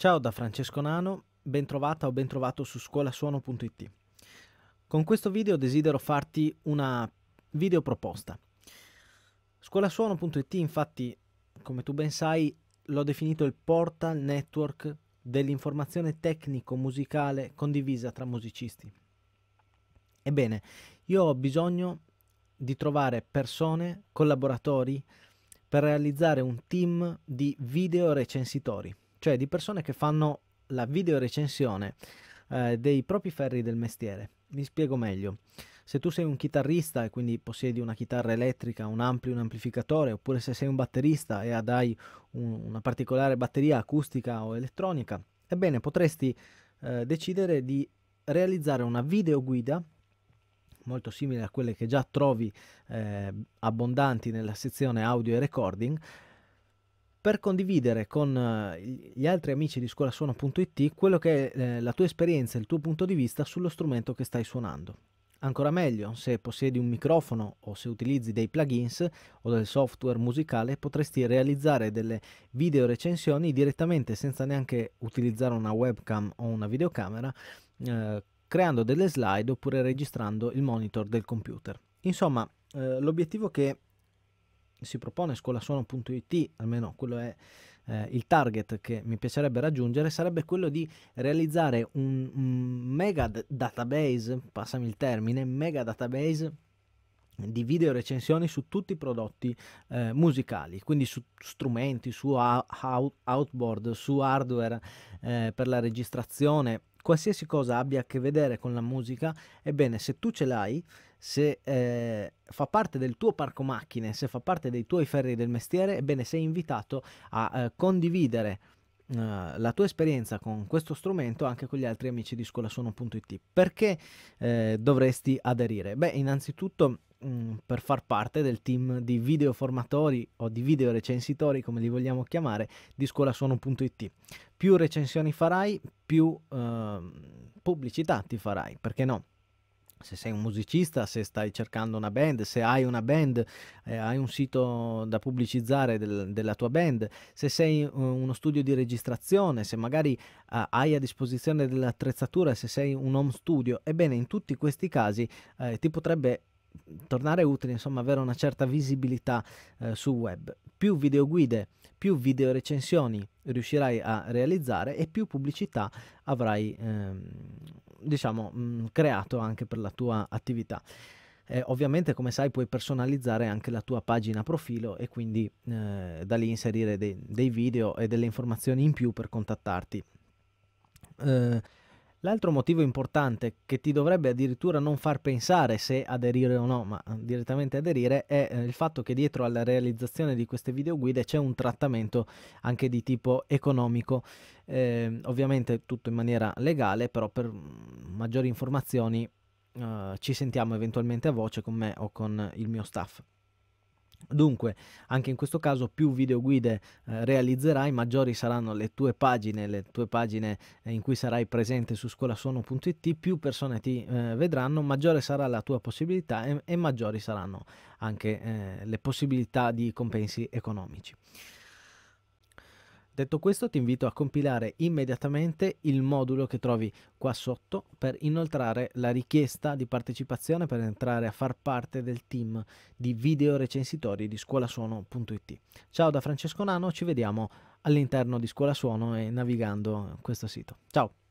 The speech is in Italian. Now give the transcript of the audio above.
Ciao da Francesco Nano, bentrovata o bentrovato su scuolasuono.it. Con questo video desidero farti una video proposta. Scuolasuono.it infatti, come tu ben sai, l'ho definito il portal network dell'informazione tecnico-musicale condivisa tra musicisti. Ebbene, io ho bisogno di trovare persone, collaboratori, per realizzare un team di video recensitori cioè di persone che fanno la videorecensione eh, dei propri ferri del mestiere. Mi spiego meglio. Se tu sei un chitarrista e quindi possiedi una chitarra elettrica, un ampli, un amplificatore, oppure se sei un batterista e hai un, una particolare batteria acustica o elettronica, ebbene potresti eh, decidere di realizzare una videoguida molto simile a quelle che già trovi eh, abbondanti nella sezione audio e recording per condividere con eh, gli altri amici di scuolasuono.it quello che è eh, la tua esperienza, il tuo punto di vista sullo strumento che stai suonando. Ancora meglio, se possiedi un microfono o se utilizzi dei plugins o del software musicale, potresti realizzare delle video recensioni direttamente senza neanche utilizzare una webcam o una videocamera, eh, creando delle slide oppure registrando il monitor del computer. Insomma, eh, l'obiettivo che si propone scolasuono.it, almeno quello è eh, il target che mi piacerebbe raggiungere, sarebbe quello di realizzare un, un mega database, passami il termine, mega database di video recensioni su tutti i prodotti eh, musicali, quindi su strumenti, su out- outboard, su hardware eh, per la registrazione, qualsiasi cosa abbia a che vedere con la musica, ebbene se tu ce l'hai, se eh, fa parte del tuo parco macchine, se fa parte dei tuoi ferri del mestiere, ebbene sei invitato a eh, condividere eh, la tua esperienza con questo strumento anche con gli altri amici di scolasuono.it. Perché eh, dovresti aderire? Beh, innanzitutto mh, mm, per far parte del team di videoformatori o di video recensitori, come li vogliamo chiamare, di scolasuono.it. Più recensioni farai, più eh, pubblicità ti farai, perché no? se sei un musicista, se stai cercando una band, se hai una band, eh, hai un sito da pubblicizzare del, della tua band, se sei uh, uno studio di registrazione, se magari uh, hai a disposizione delle attrezzature, se sei un home studio, ebbene in tutti questi casi eh, ti potrebbe tornare utile, insomma, avere una certa visibilità eh, sul web più videoguide, più video recensioni riuscirai a realizzare e più pubblicità avrai ehm, diciamo mh, mm, creato anche per la tua attività. Eh, ovviamente come sai puoi personalizzare anche la tua pagina profilo e quindi eh, da lì inserire dei, dei, video e delle informazioni in più per contattarti. Eh, L'altro motivo importante che ti dovrebbe addirittura non far pensare se aderire o no, ma direttamente aderire, è eh, il fatto che dietro alla realizzazione di queste videoguide c'è un trattamento anche di tipo economico, eh, ovviamente tutto in maniera legale, però per mm, maggiori informazioni eh, ci sentiamo eventualmente a voce con me o con il mio staff. Dunque, anche in questo caso più videoguide eh, realizzerai, maggiori saranno le tue pagine, le tue pagine eh, in cui sarai presente su scolasuono.it, più persone ti eh, vedranno, maggiore sarà la tua possibilità e, e maggiori saranno anche eh, le possibilità di compensi economici. Detto questo ti invito a compilare immediatamente il modulo che trovi qua sotto per inoltrare la richiesta di partecipazione per entrare a far parte del team di video recensitori di scuolasuono.it. Ciao da Francesco Nano, ci vediamo all'interno di Scuola Suono e navigando questo sito. Ciao!